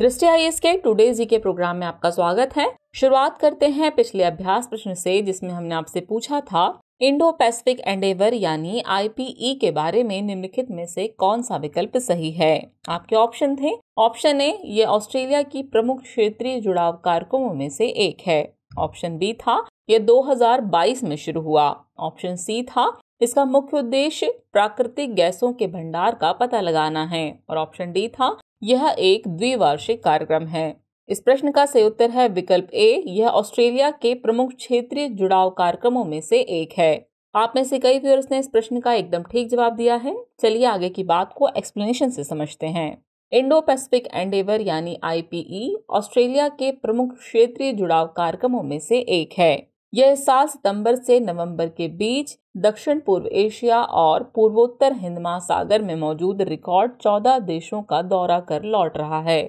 दृष्टि I S के today जी के प्रोग्राम में आपका स्वागत है शुरुआत करते हैं पिछले अभ्यास प्रश्न से जिसमें हमने आपसे पूछा था इंडो पैसिफिक एंडेवर यानी आईपीई e के बारे में निम्नलिखित में से कौन सा विकल्प सही है आपके ऑप्शन थे ऑप्शन ए ये ऑस्ट्रेलिया की प्रमुख क्षेत्रीय जुड़ाव कार्यक्रमों में से एक है ऑप्शन बी था ये 2022 में शुरू हुआ ऑप्शन सी था इसका मुख्य उद्देश्य प्राकृतिक गैसों के भंडार का पता लगाना है और ऑप्शन डी था यह एक द्विवार्षिक कार्यक्रम है इस प्रश्न का सही उत्तर है विकल्प ए यह ऑस्ट्रेलिया के प्रमुख क्षेत्रीय जुड़ाव कार्यक्रमों में से एक है आप में से कई व्यूअर्स ने इस प्रश्न का एकदम ठीक जवाब दिया है चलिए आगे की बात को एक्सप्लेनेशन से समझते हैं इंडो पैसिफिक एंडेवर यानी आईपीई e, ऑस्ट्रेलिया के प्रमुख क्षेत्रीय जुड़ाव कार्यक्रमों में से एक है यह साल सितंबर से नवंबर के बीच दक्षिण पूर्व एशिया और पूर्वोत्तर हिंद महासागर में मौजूद रिकॉर्ड चौदह देशों का दौरा कर लौट रहा है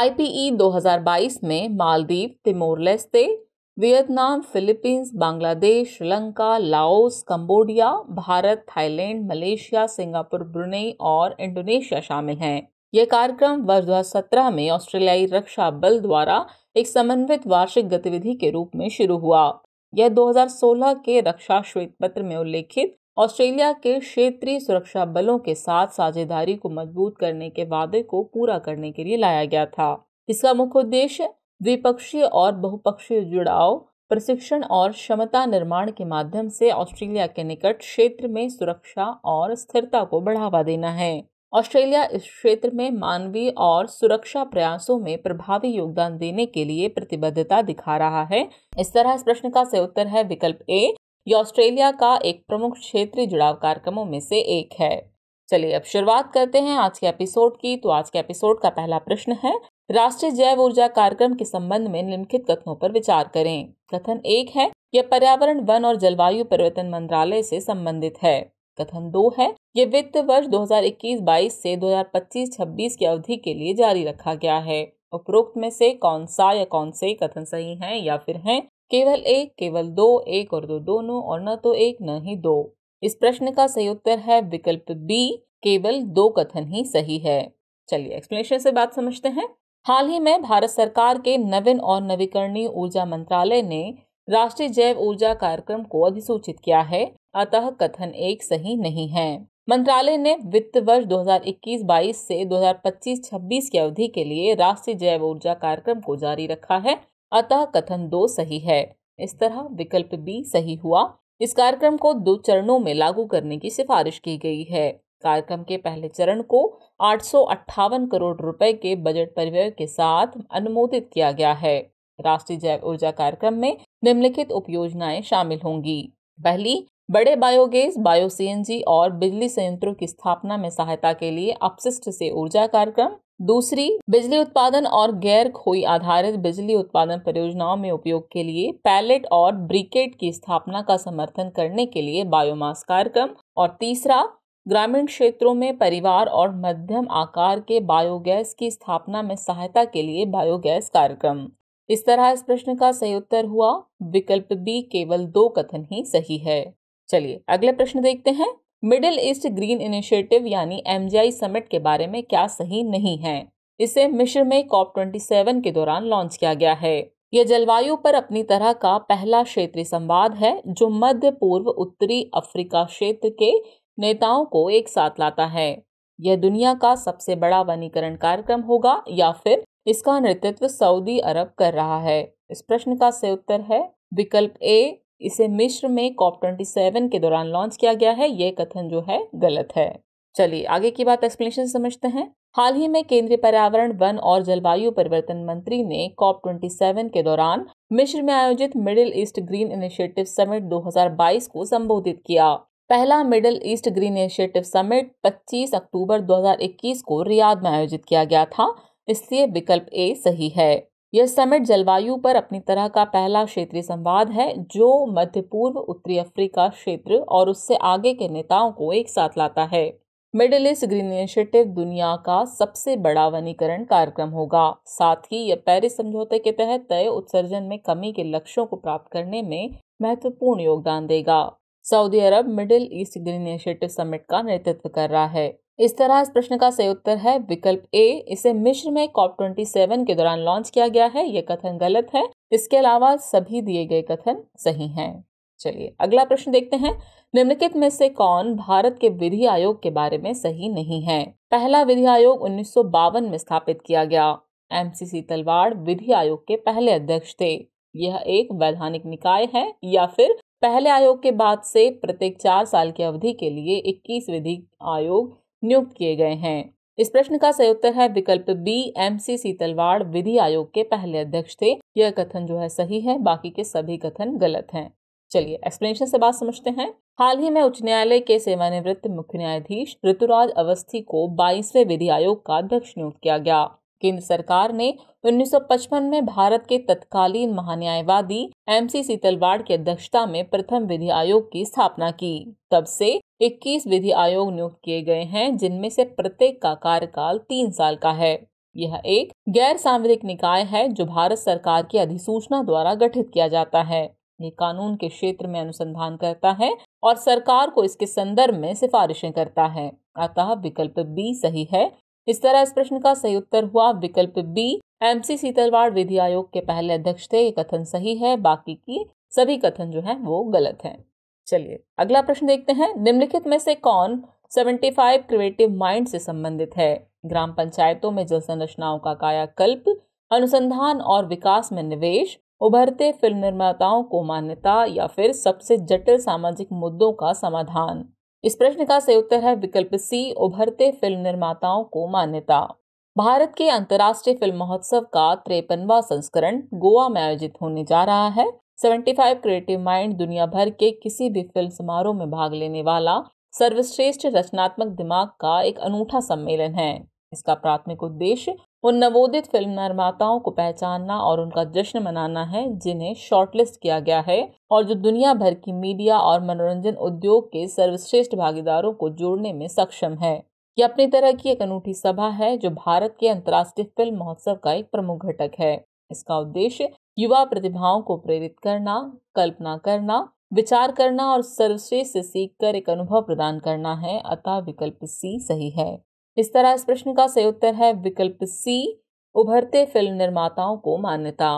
आई 2022 में Maldives Timor Leste Vietnam Philippines Bangladesh Sri Lanka Laos Cambodia Bharat Thailand Malaysia Singapore Brunei और इंडोनेशिया शामिल हैं यह कार्यक्रम वर्ष 2017 में ऑस्ट्रेलियाई रक्षा बल द्वारा एक समन्वित वार्षिक गतिविधि के रूप में शुरू हुआ यह 2016 के रक्षा श्वेत पत्र में उल्लेखित ऑस्ट्रेलिया के क्षेत्रीय सुरक्षा बलों के साथ साझेदारी को मजबूत करने के वादे को पूरा करने के लिए लाया गया था इसका मुख्य उद्देश्य द्विपक्षीय और बहुपक्षीय जुड़ाव प्रशिक्षण और क्षमता निर्माण के माध्यम से ऑस्ट्रेलिया के निकट क्षेत्र में सुरक्षा और स्थिरता को बढ़ावा देना है ऑस्ट्रेलिया इस क्षेत्र में मानवीय और सुरक्षा प्रयासों में प्रभावी योगदान देने के लिए प्रतिबद्धता दिखा रहा है इस तरह इस प्रश्न का सही उत्तर है विकल्प ए ये ऑस्ट्रेलिया का एक प्रमुख क्षेत्रीय जुड़ाव कार्यक्रमों में से एक है चलिए अब शुरुआत करते हैं आज के एपिसोड की तो आज के एपिसोड का पहला प्रश्न है राष्ट्रीय जैव ऊर्जा कार्यक्रम के संबंध में निम्नलिखित कथनों पर विचार करें कथन एक है यह पर्यावरण वन और जलवायु परिवर्तन मंत्रालय से संबंधित है कथन दो है ये वित्त वर्ष 2021-22 से 2025-26 की अवधि के लिए जारी रखा गया है उपरोक्त में से कौन सा या कौन से कथन सही हैं या फिर हैं केवल एक केवल दो एक और दो दोनों और न तो एक न ही दो इस प्रश्न का सही उत्तर है विकल्प बी केवल दो कथन ही सही है चलिए एक्सप्लेनेशन से बात समझते हैं हाल ही में भारत सरकार के नवीन और नवीकरणीय ऊर्जा मंत्रालय ने राष्ट्रीय जैव ऊर्जा कार्यक्रम को अधिसूचित किया है अतः कथन एक सही नहीं है मंत्रालय ने वित्त वर्ष 2021-22 से 2025-26 की अवधि के लिए राष्ट्रीय जैव ऊर्जा कार्यक्रम को जारी रखा है अतः कथन दो सही है इस तरह विकल्प बी सही हुआ इस कार्यक्रम को दो चरणों में लागू करने की सिफारिश की गई है कार्यक्रम के पहले चरण को आठ करोड़ रुपए के बजट परिव्यय के साथ अनुमोदित किया गया है राष्ट्रीय जैव ऊर्जा कार्यक्रम में निम्नलिखित उप शामिल होंगी पहली बड़े बायोगैस बायो सीएनजी और बिजली संयंत्रों की स्थापना में सहायता के लिए अपशिष्ट से ऊर्जा कार्यक्रम दूसरी बिजली उत्पादन और गैर खोई आधारित बिजली उत्पादन परियोजनाओं में उपयोग के लिए पैलेट और ब्रिकेट की स्थापना का समर्थन करने के लिए बायोमास कार्यक्रम और तीसरा ग्रामीण क्षेत्रों में परिवार और मध्यम आकार के बायोगैस की स्थापना में सहायता के लिए बायोगैस कार्यक्रम इस तरह इस प्रश्न का सही उत्तर हुआ विकल्प बी केवल दो कथन ही सही है चलिए अगला प्रश्न देखते हैं मिडिल ईस्ट ग्रीन इनिशिएटिव यानी एमजीआई समिट के बारे में क्या सही नहीं है इसे मिश्र में कॉप ट्वेंटी सेवन के दौरान लॉन्च किया गया है यह जलवायु पर अपनी तरह का पहला क्षेत्रीय संवाद है जो मध्य पूर्व उत्तरी अफ्रीका क्षेत्र के नेताओं को एक साथ लाता है यह दुनिया का सबसे बड़ा वनीकरण कार्यक्रम होगा या फिर इसका नेतृत्व सऊदी अरब कर रहा है इस प्रश्न का सही उत्तर है विकल्प ए इसे मिश्र में कॉप ट्वेंटी सेवन के दौरान लॉन्च किया गया है ये कथन जो है गलत है चलिए आगे की बात एक्सप्लेनेशन समझते हैं हाल ही में केंद्रीय पर्यावरण वन और जलवायु परिवर्तन मंत्री ने कॉप ट्वेंटी सेवन के दौरान मिश्र में आयोजित Middle East green initiative summit 2022 को संबोधित किया पहला Middle East green initiative summit 25 अक्टूबर 2021 को रियाद में आयोजित किया गया था इसलिए विकल्प ए सही है यह समिट जलवायु पर अपनी तरह का पहला क्षेत्रीय संवाद है जो मध्य पूर्व उत्तरी अफ्रीका क्षेत्र और उससे आगे के नेताओं को एक साथ लाता है मिडिल ईस्ट ग्रीन इनिशिएटिव दुनिया का सबसे बड़ा वनीकरण कार्यक्रम होगा साथ ही यह पेरिस समझौते के तहत तय उत्सर्जन में कमी के लक्ष्यों को प्राप्त करने में महत्वपूर्ण योगदान देगा Saudi Arab Middle East green initiative summit का नेतृत्व कर रहा है इस तरह इस प्रश्न का सही उत्तर है विकल्प ए इसे मिश्र में कॉप ट्वेंटी सेवन के दौरान लॉन्च किया गया है यह कथन गलत है इसके अलावा सभी दिए गए कथन सही हैं चलिए अगला प्रश्न देखते हैं निम्नलिखित में से कौन भारत के विधि आयोग के बारे में सही नहीं है पहला विधि आयोग उन्नीस में स्थापित किया गया एम सी तलवाड़ विधि आयोग के पहले अध्यक्ष थे यह एक वैधानिक निकाय है या फिर पहले आयोग के बाद से प्रत्येक चार साल की अवधि के लिए 21 विधि आयोग नियुक्त किए गए हैं इस प्रश्न का सही उत्तर है विकल्प बी एम सी सीतलवाड़ विधि आयोग के पहले अध्यक्ष थे यह कथन जो है सही है बाकी के सभी कथन गलत हैं चलिए एक्सप्लेनेशन से बात समझते हैं हाल ही में उच्च न्यायालय के सेवानिवृत्त मुख्य न्यायाधीश ऋतुराज अवस्थी को 22वें विधि आयोग का अध्यक्ष नियुक्त किया गया केंद्र सरकार ने 1955 में भारत के तत्कालीन महान्यायवादी एम सी सीतलवाड़ की अध्यक्षता में प्रथम विधि आयोग की स्थापना की तब से इक्कीस विधि आयोग नियुक्त किए गए हैं जिनमें से प्रत्येक का कार्यकाल तीन साल का है यह एक गैर सांविधिक निकाय है जो भारत सरकार की अधिसूचना द्वारा गठित किया जाता है ये कानून के क्षेत्र में अनुसंधान करता है और सरकार को इसके संदर्भ में सिफारिशें करता है अतः विकल्प बी सही है इस तरह इस प्रश्न का सही उत्तर हुआ विकल्प बी एम सी सीतलवाड़ विधि आयोग के पहले अध्यक्ष थे ये कथन सही है बाकी की सभी कथन जो है वो गलत है चलिए अगला प्रश्न देखते हैं निम्नलिखित में से कौन 75 क्रिएटिव माइंड से संबंधित है ग्राम पंचायतों में जल संरचनाओं का कायाकल्प अनुसंधान और विकास में निवेश उभरते फिल्म निर्माताओं को मान्यता या फिर सबसे जटिल सामाजिक मुद्दों का समाधान इस प्रश्न का सही उत्तर है विकल्प सी उभरते फिल्म निर्माताओं को मान्यता भारत के अंतर्राष्ट्रीय फिल्म महोत्सव का त्रेपनवा संस्करण गोवा में आयोजित होने जा रहा है सेवेंटी फाइव क्रिएटिव माइंड दुनिया भर के किसी भी फिल्म समारोह में भाग लेने वाला सर्वश्रेष्ठ रचनात्मक दिमाग का एक अनूठा सम्मेलन है इसका प्राथमिक उद्देश्य उन नवोदित फिल्म निर्माताओं को पहचानना और उनका जश्न मनाना है जिन्हें शॉर्टलिस्ट किया गया है और जो दुनिया भर की मीडिया और मनोरंजन उद्योग के सर्वश्रेष्ठ भागीदारों को जोड़ने में सक्षम है यह अपनी तरह की एक अनूठी सभा है जो भारत के अंतर्राष्ट्रीय फिल्म महोत्सव का एक प्रमुख घटक है इसका उद्देश्य युवा प्रतिभाओं को प्रेरित करना कल्पना करना विचार करना और सर्वश्रेष्ठ से सीख कर एक अनुभव प्रदान करना है अतः विकल्प सी सही है इस तरह इस प्रश्न का सही उत्तर है विकल्प सी उभरते फिल्म निर्माताओं को मान्यता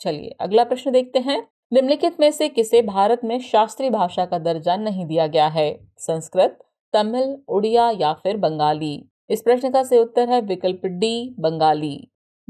चलिए अगला प्रश्न देखते हैं निम्नलिखित में से किसे भारत में शास्त्रीय भाषा का दर्जा नहीं दिया गया है संस्कृत तमिल उड़िया या फिर बंगाली इस प्रश्न का सही उत्तर है विकल्प डी बंगाली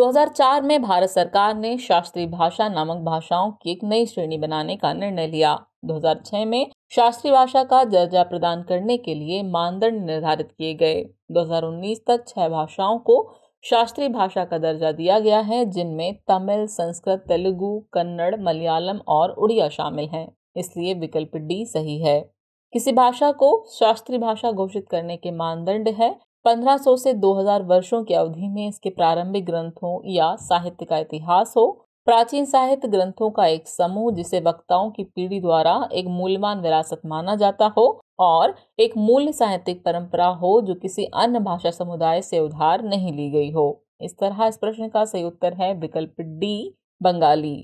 2004 में भारत सरकार ने शास्त्रीय भाषा नामक भाषाओं की एक नई श्रेणी बनाने का निर्णय लिया 2006 में शास्त्रीय भाषा का दर्जा प्रदान करने के लिए मानदंड निर्धारित किए गए 2019 तक छह भाषाओं को शास्त्रीय भाषा का दर्जा दिया गया है जिनमें तमिल संस्कृत तेलुगु कन्नड़ मलयालम और उड़िया शामिल हैं इसलिए विकल्प डी सही है किसी भाषा को शास्त्रीय भाषा घोषित करने के मानदंड है 1500 से 2000 वर्षों की अवधि में इसके प्रारंभिक ग्रंथों या साहित्य का इतिहास हो प्राचीन साहित्य ग्रंथों का एक समूह जिसे वक्ताओं की पीढ़ी द्वारा एक मूल्यवान विरासत माना जाता हो और एक मूल्य साहित्यिक परंपरा हो जो किसी अन्य भाषा समुदाय से उधार नहीं ली गई हो इस तरह इस प्रश्न का सही उत्तर है विकल्प डी बंगाली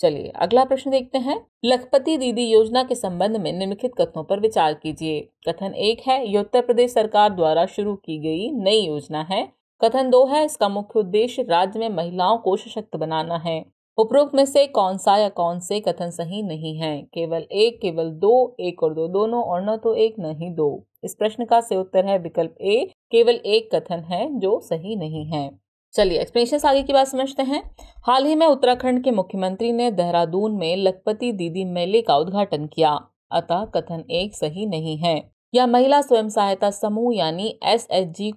चलिए अगला प्रश्न देखते हैं लखपति दीदी योजना के संबंध में निम्नलिखित कथनों पर विचार कीजिए कथन एक है ये उत्तर प्रदेश सरकार द्वारा शुरू की गई नई योजना है कथन दो है इसका मुख्य उद्देश्य राज्य में महिलाओं को सशक्त बनाना है उपरोक्त में से कौन सा या कौन से कथन सही नहीं है केवल एक केवल दो एक और दो दोनों और न तो एक न ही दो इस प्रश्न का से उत्तर है विकल्प ए केवल एक कथन है जो सही नहीं है चलिए एक्सप्लेनेशन आगे की बात समझते हैं हाल ही में उत्तराखंड के मुख्यमंत्री ने देहरादून में लखपति दीदी मेले का उद्घाटन किया अतः कथन एक सही नहीं है या महिला स्वयं सहायता समूह यानी एस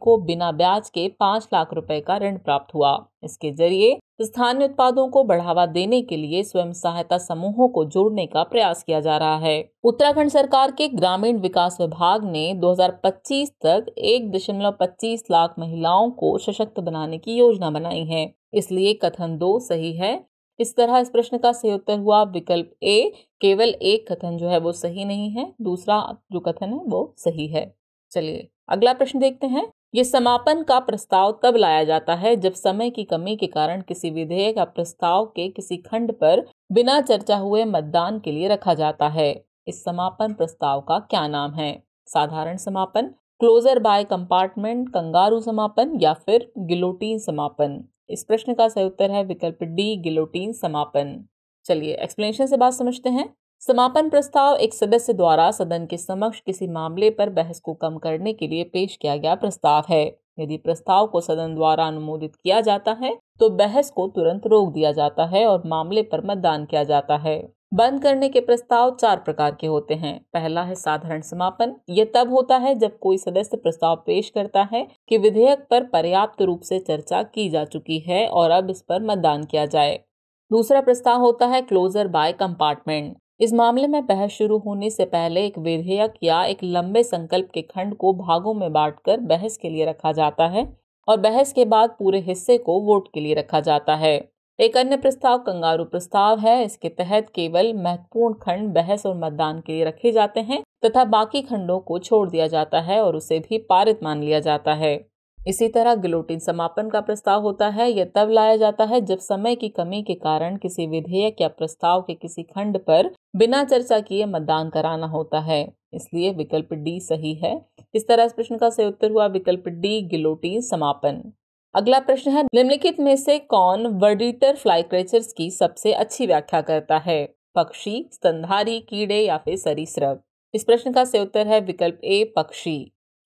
को बिना ब्याज के पाँच लाख रुपए का ऋण प्राप्त हुआ इसके जरिए स्थानीय उत्पादों को बढ़ावा देने के लिए स्वयं सहायता समूहों को जोड़ने का प्रयास किया जा रहा है उत्तराखंड सरकार के ग्रामीण विकास विभाग ने 2025 तक एक दशमलव पच्चीस लाख महिलाओं को सशक्त बनाने की योजना बनाई है इसलिए कथन दो सही है इस तरह इस प्रश्न का सही उत्तर हुआ विकल्प ए केवल एक कथन जो है वो सही नहीं है दूसरा जो कथन है वो सही है चलिए अगला प्रश्न देखते हैं ये समापन का प्रस्ताव तब लाया जाता है जब समय की कमी के कारण किसी विधेयक या प्रस्ताव के किसी खंड पर बिना चर्चा हुए मतदान के लिए रखा जाता है इस समापन प्रस्ताव का क्या नाम है साधारण समापन क्लोजर बाय कंपार्टमेंट कंगारू समापन या फिर गिलोटीन समापन इस प्रश्न का सही उत्तर है विकल्प डी गिलोटीन समापन चलिए एक्सप्लेनेशन से बात समझते हैं समापन प्रस्ताव एक सदस्य द्वारा सदन के समक्ष किसी मामले पर बहस को कम करने के लिए पेश किया गया प्रस्ताव है यदि प्रस्ताव को सदन द्वारा अनुमोदित किया जाता है तो बहस को तुरंत रोक दिया जाता है और मामले पर मतदान किया जाता है बंद करने के प्रस्ताव चार प्रकार के होते हैं पहला है साधारण समापन यह तब होता है जब कोई सदस्य प्रस्ताव पेश करता है कि विधेयक पर पर्याप्त रूप से चर्चा की जा चुकी है और अब इस पर मतदान किया जाए दूसरा प्रस्ताव होता है क्लोजर बाय कंपार्टमेंट इस मामले में बहस शुरू होने से पहले एक विधेयक या एक लंबे संकल्प के खंड को भागों में बांटकर बहस के लिए रखा जाता है और बहस के बाद पूरे हिस्से को वोट के लिए रखा जाता है एक अन्य प्रस्ताव कंगारू प्रस्ताव है इसके तहत केवल महत्वपूर्ण खंड बहस और मतदान के लिए रखे जाते हैं तथा बाकी खंडों को छोड़ दिया जाता है और उसे भी पारित मान लिया जाता है इसी तरह गिलोटिन समापन का प्रस्ताव होता है यह तब लाया जाता है जब समय की कमी के कारण किसी विधेयक या प्रस्ताव के किसी खंड पर बिना चर्चा किए मतदान कराना होता है इसलिए विकल्प डी सही है इस तरह इस प्रश्न का सही उत्तर हुआ विकल्प डी गिलोटिन समापन अगला प्रश्न है निम्नलिखित में से कौन वर्डिटर फ्लाई क्रेचर्स की सबसे अच्छी व्याख्या करता है पक्षी स्तनधारी कीड़े या फिर सरीसृप इस प्रश्न का सही उत्तर है विकल्प ए पक्षी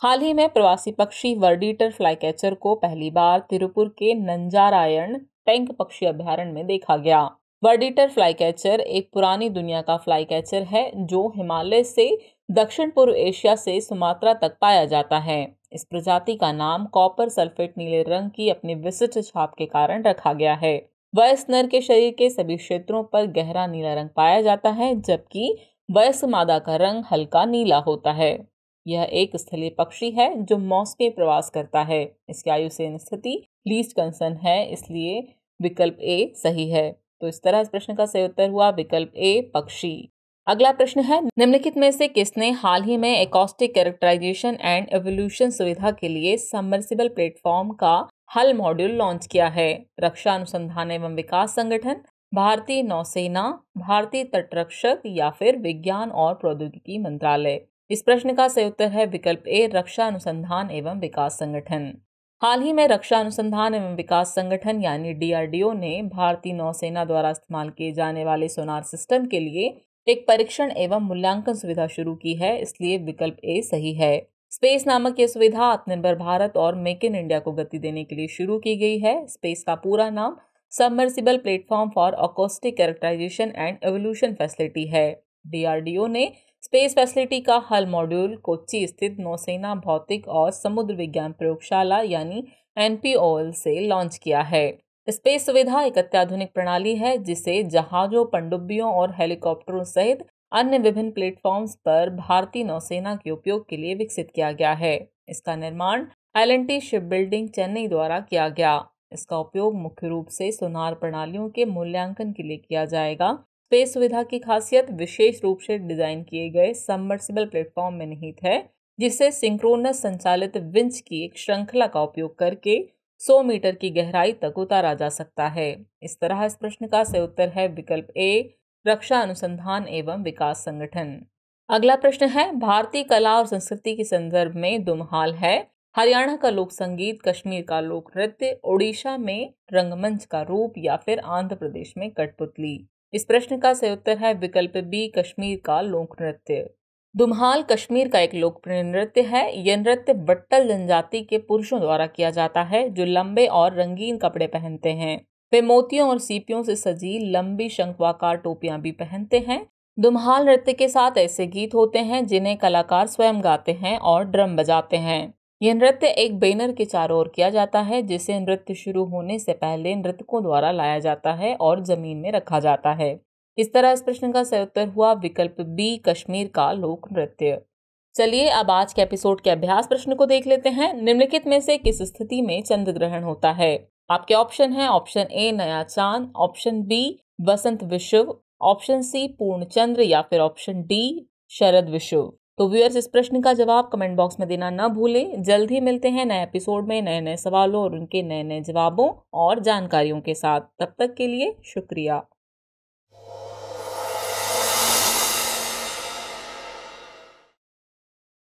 हाल ही में प्रवासी पक्षी वर्डिटर फ्लाई कैचर को पहली बार तिरुपुर के नंजारायण टैंक पक्षी अभ्यारण्य में देखा गया वर्डिटर फ्लाई कैचर एक पुरानी दुनिया का फ्लाई कैचर है जो हिमालय से दक्षिण पूर्व एशिया से सुमात्रा तक पाया जाता है इस प्रजाति का नाम कॉपर सल्फेट नीले रंग की अपनी विशिष्ट छाप के कारण रखा गया है वयस्क नर के शरीर के सभी क्षेत्रों पर गहरा नीला रंग पाया जाता है जबकि वयस्क मादा का रंग हल्का नीला होता है यह एक स्थलीय पक्षी है जो मॉस में प्रवास करता है इसकी आयु से स्थिति लीस्ट कंसर्न है इसलिए विकल्प ए सही है तो इस तरह इस प्रश्न का सही उत्तर हुआ विकल्प ए पक्षी अगला प्रश्न है निम्नलिखित में से किसने हाल ही में एकॉस्टिक कैरेक्टराइजेशन एंड एवोल्यूशन सुविधा के लिए सबमर्सिबल प्लेटफॉर्म का हल मॉड्यूल लॉन्च किया है रक्षा अनुसंधान एवं विकास संगठन भारतीय नौसेना भारतीय तटरक्षक या फिर विज्ञान और प्रौद्योगिकी मंत्रालय इस प्रश्न का सही उत्तर है विकल्प ए रक्षा अनुसंधान एवं विकास संगठन हाल ही में रक्षा अनुसंधान एवं विकास संगठन यानी डीआरडीओ ने भारतीय नौसेना द्वारा इस्तेमाल किए जाने वाले सोनार सिस्टम के लिए एक परीक्षण एवं मूल्यांकन सुविधा शुरू की है इसलिए विकल्प ए सही है स्पेस नामक ये सुविधा आत्मनिर्भर भारत और मेक इन इंडिया को गति देने के लिए शुरू की गई है स्पेस का पूरा नाम submersible platform for acoustic characterisation and evolution facility है डीआरडीओ ने स्पेस फैसिलिटी का हल मॉड्यूल कोच्चि स्थित नौसेना भौतिक और समुद्र विज्ञान प्रयोगशाला यानी एन से लॉन्च किया है स्पेस सुविधा एक अत्याधुनिक प्रणाली है जिसे जहाजों पनडुब्बियों और हेलीकॉप्टरों सहित अन्य विभिन्न प्लेटफॉर्म्स पर भारतीय नौसेना के उपयोग के लिए विकसित किया गया है इसका निर्माण एल शिप बिल्डिंग चेन्नई द्वारा किया गया इसका उपयोग मुख्य रूप से सुनार प्रणालियों के मूल्यांकन के लिए किया जाएगा स्पेस सुविधा की खासियत विशेष रूप से डिजाइन किए गए सबमर्सिबल प्लेटफॉर्म में निहित है जिसे सिंक्रोनस संचालित विंच की एक श्रृंखला का उपयोग करके 100 मीटर की गहराई तक उतारा जा सकता है इस तरह इस प्रश्न का सही उत्तर है विकल्प ए रक्षा अनुसंधान एवं विकास संगठन अगला प्रश्न है भारतीय कला और संस्कृति के संदर्भ में दुमहाल है हरियाणा का लोक संगीत कश्मीर का लोक नृत्य ओडिशा में रंगमंच का रूप या फिर आंध्र प्रदेश में कठपुतली इस प्रश्न का सही उत्तर है विकल्प बी कश्मीर का लोक नृत्य दुमहाल कश्मीर का एक लोकप्रिय नृत्य है यह नृत्य बट्टल जनजाति के पुरुषों द्वारा किया जाता है जो लंबे और रंगीन कपड़े पहनते हैं वे मोतियों और सीपियों से सजी लंबी शंखवाकार टोपियां भी पहनते हैं दुमहाल नृत्य के साथ ऐसे गीत होते हैं जिन्हें कलाकार स्वयं गाते हैं और ड्रम बजाते हैं यह नृत्य एक बैनर के चारों ओर किया जाता है जिसे नृत्य शुरू होने से पहले नृतकों द्वारा लाया जाता है और जमीन में रखा जाता है इस तरह इस प्रश्न का सही उत्तर हुआ विकल्प बी कश्मीर का लोक नृत्य चलिए अब आज के एपिसोड के अभ्यास प्रश्न को देख लेते हैं निम्नलिखित में से किस स्थिति में चंद्र ग्रहण होता है आपके ऑप्शन है ऑप्शन ए नया चांद ऑप्शन बी बसंत विश्व ऑप्शन सी पूर्ण चंद्र या फिर ऑप्शन डी शरद विश्व तो व्यूअर्स इस प्रश्न का जवाब कमेंट बॉक्स में देना न भूलें जल्द ही मिलते हैं नए एपिसोड में नए नए सवालों और उनके नए नए जवाबों और जानकारियों के साथ तब तक के लिए शुक्रिया